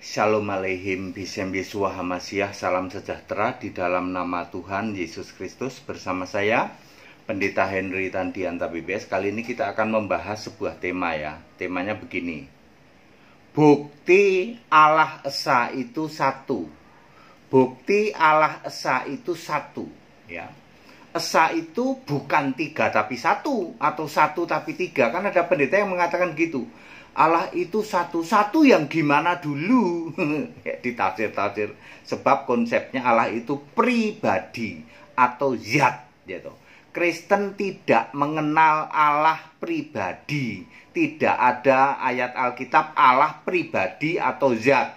Shalom Aleihim, Bishem Yesua Hamasyah salam sejahtera di dalam nama Tuhan Yesus Kristus bersama saya, Pendeta Henry Tandianta BBS. Kali ini kita akan membahas sebuah tema ya, temanya begini. Bukti Allah Esa itu satu. Bukti Allah Esa itu satu. Ya. Esa itu bukan tiga tapi satu atau satu tapi tiga kan ada pendeta yang mengatakan gitu Allah itu satu-satu yang gimana dulu di tafsir-tafsir sebab konsepnya Allah itu pribadi atau zat gitu. Kristen tidak mengenal Allah pribadi. Tidak ada ayat Alkitab Allah pribadi atau zat.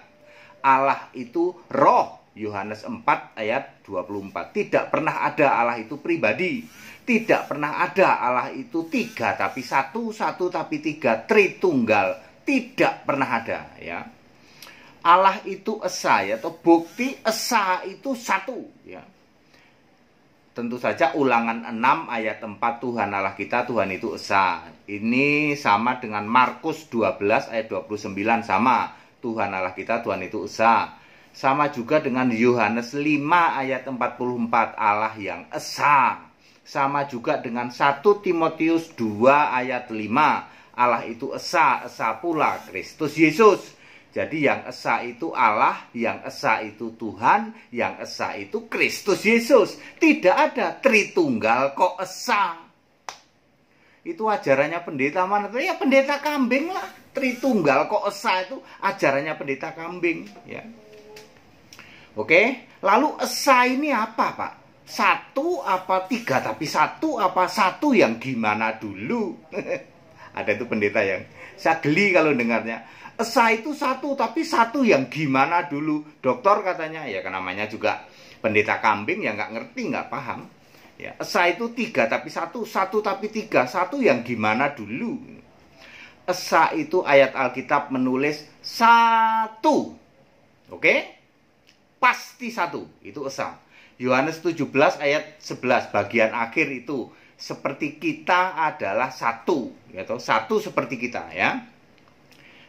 Allah itu roh. Yohanes 4 ayat 24. Tidak pernah ada Allah itu pribadi. Tidak pernah ada Allah itu tiga tapi satu, satu tapi tiga, tritunggal. Tidak pernah ada ya. Allah itu esa ya, atau bukti esa itu satu ya. Tentu saja ulangan 6 ayat 4 Tuhan Allah kita Tuhan itu esa. Ini sama dengan Markus 12 ayat 29 sama. Tuhan Allah kita Tuhan itu esa. Sama juga dengan Yohanes 5 ayat 44 Allah yang esa sama juga dengan 1 Timotius 2 ayat 5. Allah itu esa, esa pula Kristus Yesus. Jadi yang esa itu Allah, yang esa itu Tuhan, yang esa itu Kristus Yesus. Tidak ada Tritunggal kok esa. Itu ajarannya pendeta mana? Ya pendeta kambing lah. Tritunggal kok esa itu ajarannya pendeta kambing. Ya. Oke, lalu esa ini apa pak? satu apa tiga tapi satu apa satu yang gimana dulu ada itu pendeta yang saya geli kalau dengarnya esa itu satu tapi satu yang gimana dulu dokter katanya ya kan namanya juga pendeta kambing yang nggak ngerti nggak paham ya esa itu tiga tapi satu satu tapi tiga satu yang gimana dulu esa itu ayat Alkitab menulis satu oke pasti satu itu esa Yohanes 17 ayat 11 bagian akhir itu seperti kita adalah satu, yaitu Satu seperti kita ya.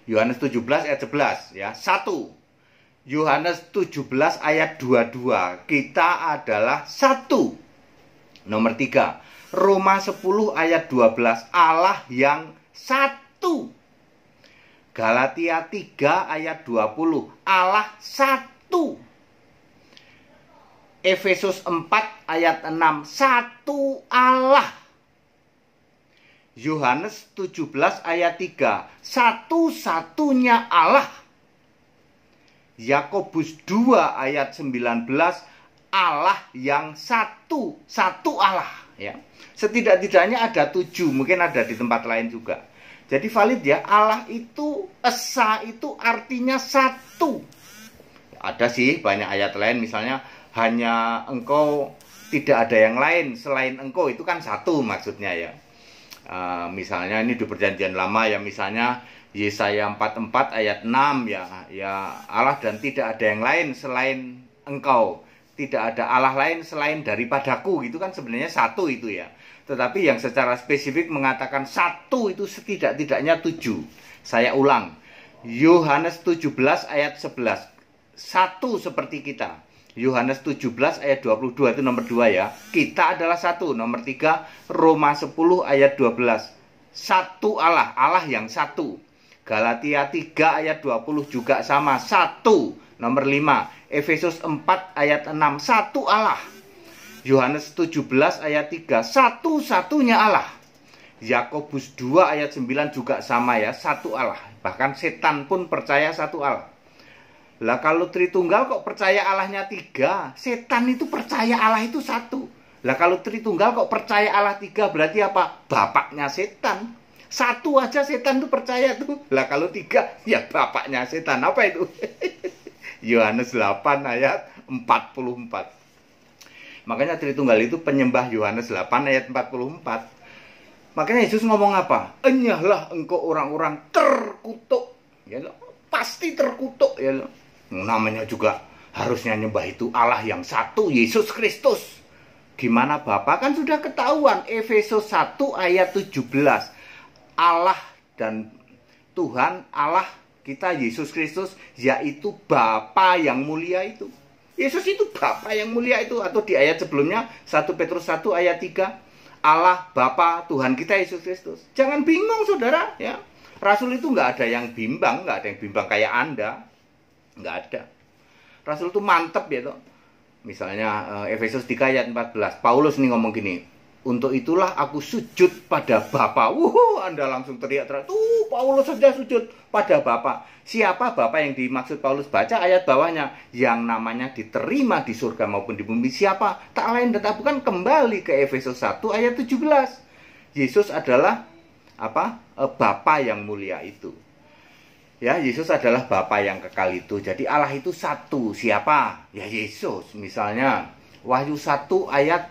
Yohanes 17 ayat 11 ya, satu. Yohanes 17 ayat 22 kita adalah satu. Nomor 3, Roma 10 ayat 12 Allah yang satu. Galatia 3 ayat 20 Allah satu. Efesus 4 ayat 6 satu Allah Yohanes 17 ayat 3 satu-satunya Allah Yakobus 2 ayat 19 Allah yang satu satu Allah ya setidak-tidaknya ada tujuh mungkin ada di tempat lain juga jadi valid ya Allah itu esa itu artinya satu ada sih banyak ayat lain misalnya hanya engkau tidak ada yang lain selain engkau itu kan satu maksudnya ya. Uh, misalnya ini di perjanjian lama ya misalnya Yesaya 44 ayat 6 ya ya Allah dan tidak ada yang lain selain engkau tidak ada Allah lain selain daripadaku itu kan sebenarnya satu itu ya tetapi yang secara spesifik mengatakan satu itu setidak-tidaknya tujuh saya ulang Yohanes 17 ayat 11 satu seperti kita Yohanes 17 ayat 22 itu nomor 2 ya. Kita adalah satu. Nomor 3 Roma 10 ayat 12. Satu Allah, Allah yang satu. Galatia 3 ayat 20 juga sama, satu. Nomor 5 Efesus 4 ayat 6, satu Allah. Yohanes 17 ayat 3, satu-satunya Allah. Yakobus 2 ayat 9 juga sama ya, satu Allah. Bahkan setan pun percaya satu Allah. Lah kalau Tritunggal kok percaya Allahnya tiga? Setan itu percaya Allah itu satu. Lah kalau Tritunggal kok percaya Allah tiga berarti apa? Bapaknya setan. Satu aja setan tuh percaya tuh. Lah kalau tiga ya bapaknya setan. Apa itu? Yohanes 8 ayat 44. Makanya Tritunggal itu penyembah Yohanes 8 ayat 44. Makanya Yesus ngomong apa? Enyahlah engkau orang-orang terkutuk. Ya pasti terkutuk ya Namanya juga harusnya nyembah itu Allah yang satu, Yesus Kristus. Gimana Bapak kan sudah ketahuan Efesus 1 ayat 17. Allah dan Tuhan Allah kita Yesus Kristus yaitu Bapa yang mulia itu. Yesus itu Bapa yang mulia itu atau di ayat sebelumnya 1 Petrus 1 ayat 3 Allah Bapa Tuhan kita Yesus Kristus. Jangan bingung saudara ya. Rasul itu nggak ada yang bimbang, nggak ada yang bimbang kayak Anda nggak ada Rasul tuh mantep ya toh misalnya eh, Efesus 3 ayat 14 Paulus nih ngomong gini untuk itulah aku sujud pada Bapa. Wuhu, Anda langsung teriak teriak. Tuh, Paulus sudah sujud pada Bapa. Siapa Bapa yang dimaksud Paulus? Baca ayat bawahnya. Yang namanya diterima di surga maupun di bumi. Siapa? Tak lain dan tak bukan kembali ke Efesus 1 ayat 17. Yesus adalah apa? Eh, Bapa yang mulia itu. Ya, Yesus adalah Bapa yang kekal itu. Jadi Allah itu satu. Siapa? Ya Yesus misalnya. Wahyu 1 ayat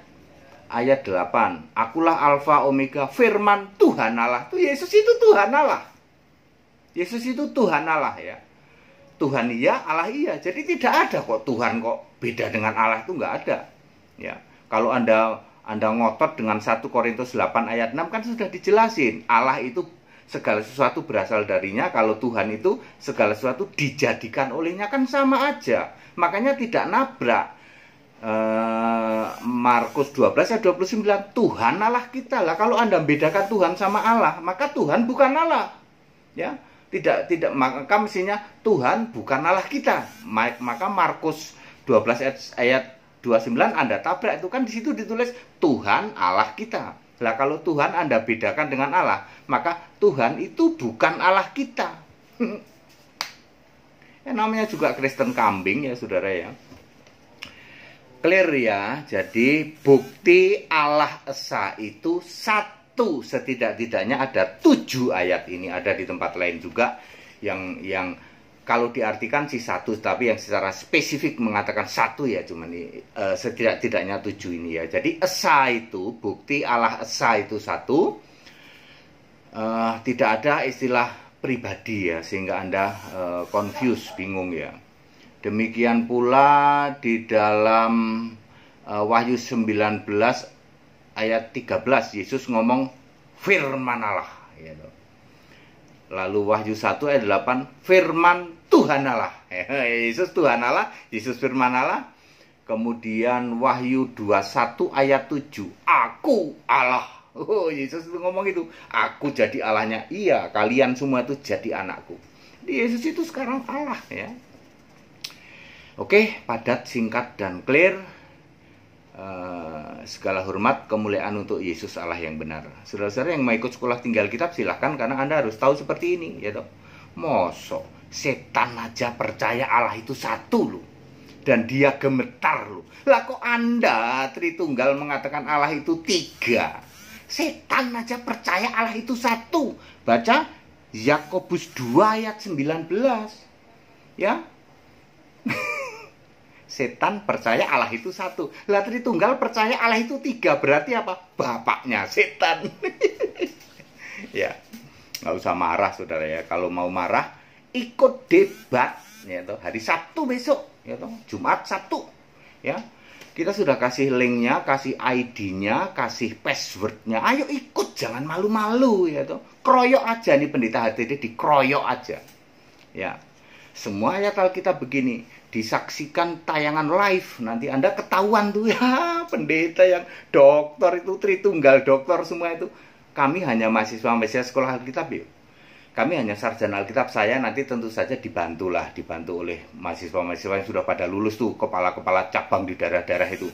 ayat 8. Akulah alfa omega firman Tuhan Allah. Tuh Yesus itu Tuhan Allah. Yesus itu Tuhan Allah ya. Tuhan iya, Allah iya. Jadi tidak ada kok Tuhan kok beda dengan Allah itu nggak ada. Ya. Kalau Anda Anda ngotot dengan 1 Korintus 8 ayat 6 kan sudah dijelasin. Allah itu segala sesuatu berasal darinya kalau Tuhan itu segala sesuatu dijadikan olehnya kan sama aja makanya tidak nabrak e, Markus 12 ayat 29 Tuhan Allah kita lah kalau Anda membedakan Tuhan sama Allah maka Tuhan bukan Allah ya tidak tidak maka mestinya Tuhan bukan Allah kita maka Markus 12 ayat, ayat 29 Anda tabrak itu kan di situ ditulis Tuhan Allah kita lah kalau Tuhan Anda bedakan dengan Allah, maka Tuhan itu bukan Allah kita. ya, namanya juga Kristen kambing ya saudara ya. Clear ya, jadi bukti Allah Esa itu satu setidak-tidaknya ada tujuh ayat ini ada di tempat lain juga yang yang kalau diartikan si satu tapi yang secara spesifik mengatakan satu ya cuman e, setidak-tidaknya tujuh ini ya jadi esa itu bukti Allah esa itu satu e, tidak ada istilah pribadi ya sehingga anda e, confused bingung ya demikian pula di dalam Wahyu Wahyu 19 ayat 13 Yesus ngomong firman Allah ya you know. Lalu Wahyu 1 ayat 8, firman Tuhan Allah. Eh, eh, Yesus Tuhan Allah, Yesus firman Allah. Kemudian Wahyu 21 ayat 7, aku Allah. Oh, Yesus ngomong itu, aku jadi Allahnya. Iya, kalian semua itu jadi anakku. Yesus itu sekarang Allah ya. Oke, padat, singkat dan clear. Eh, segala hormat kemuliaan untuk Yesus Allah yang benar. Saudara-saudara yang mau ikut sekolah tinggal kitab silahkan karena Anda harus tahu seperti ini ya toh. moso setan aja percaya Allah itu satu loh dan dia gemetar loh. Lah kok Anda Tritunggal mengatakan Allah itu tiga? Setan aja percaya Allah itu satu. Baca Yakobus 2 ayat 19. Ya, setan percaya Allah itu satu. Lah Tritunggal percaya Allah itu tiga. Berarti apa? Bapaknya setan. ya. Nggak usah marah saudara ya. Kalau mau marah ikut debat ya toh. Hari Sabtu besok ya toh. Jumat Sabtu ya. Kita sudah kasih linknya, kasih ID-nya, kasih passwordnya. Ayo ikut, jangan malu-malu ya toh. Kroyok aja nih pendeta HTD dikroyok aja. Ya. Semua ayat Alkitab begini, disaksikan tayangan live nanti anda ketahuan tuh ya pendeta yang dokter itu tritunggal dokter semua itu kami hanya mahasiswa mahasiswa sekolah Alkitab yuk ya. kami hanya sarjana Alkitab saya nanti tentu saja dibantulah dibantu oleh mahasiswa-mahasiswa yang sudah pada lulus tuh kepala-kepala cabang di daerah-daerah itu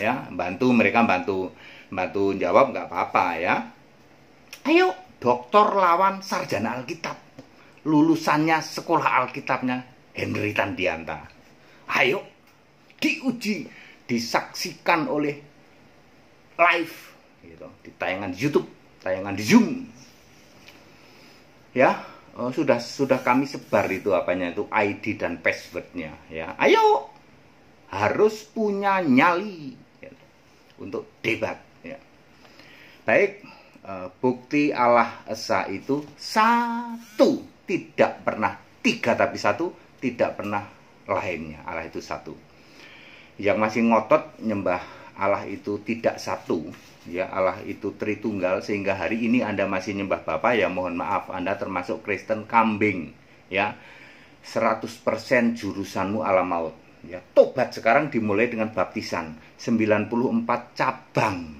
ya bantu mereka bantu bantu jawab nggak apa-apa ya ayo dokter lawan sarjana Alkitab lulusannya sekolah Alkitabnya Henry Tandianta Ayo diuji, disaksikan oleh live gitu, di tayangan di YouTube, tayangan di Zoom. Ya, oh, sudah sudah kami sebar itu apanya itu ID dan passwordnya ya. Ayo harus punya nyali gitu, untuk debat ya. Baik, eh, bukti Allah Esa itu satu, tidak pernah tiga tapi satu, tidak pernah lainnya. Allah itu satu. Yang masih ngotot nyembah Allah itu tidak satu, ya Allah itu Tritunggal sehingga hari ini Anda masih nyembah Bapa ya mohon maaf Anda termasuk Kristen kambing, ya. 100% jurusanmu alam maut. Ya, tobat sekarang dimulai dengan baptisan 94 cabang.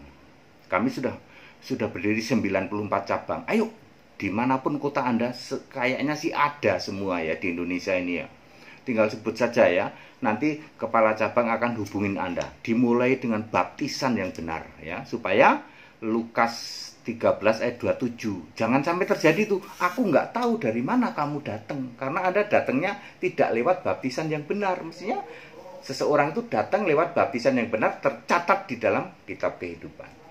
Kami sudah sudah berdiri 94 cabang. Ayo, dimanapun kota Anda, kayaknya sih ada semua ya di Indonesia ini ya tinggal sebut saja ya. Nanti kepala cabang akan hubungin Anda. Dimulai dengan baptisan yang benar ya, supaya Lukas 13 ayat 27 Jangan sampai terjadi itu Aku nggak tahu dari mana kamu datang Karena Anda datangnya tidak lewat baptisan yang benar Mestinya seseorang itu datang lewat baptisan yang benar Tercatat di dalam kitab kehidupan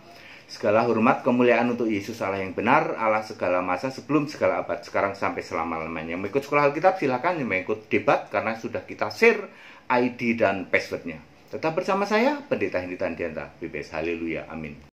Segala hormat kemuliaan untuk Yesus Allah yang benar, Allah segala masa sebelum segala abad sekarang sampai selama-lamanya. Mengikut sekolah Alkitab silahkan mengikut debat karena sudah kita share ID dan passwordnya. Tetap bersama saya, Pendeta Hinditan Tandianta, BBS Haleluya, Amin.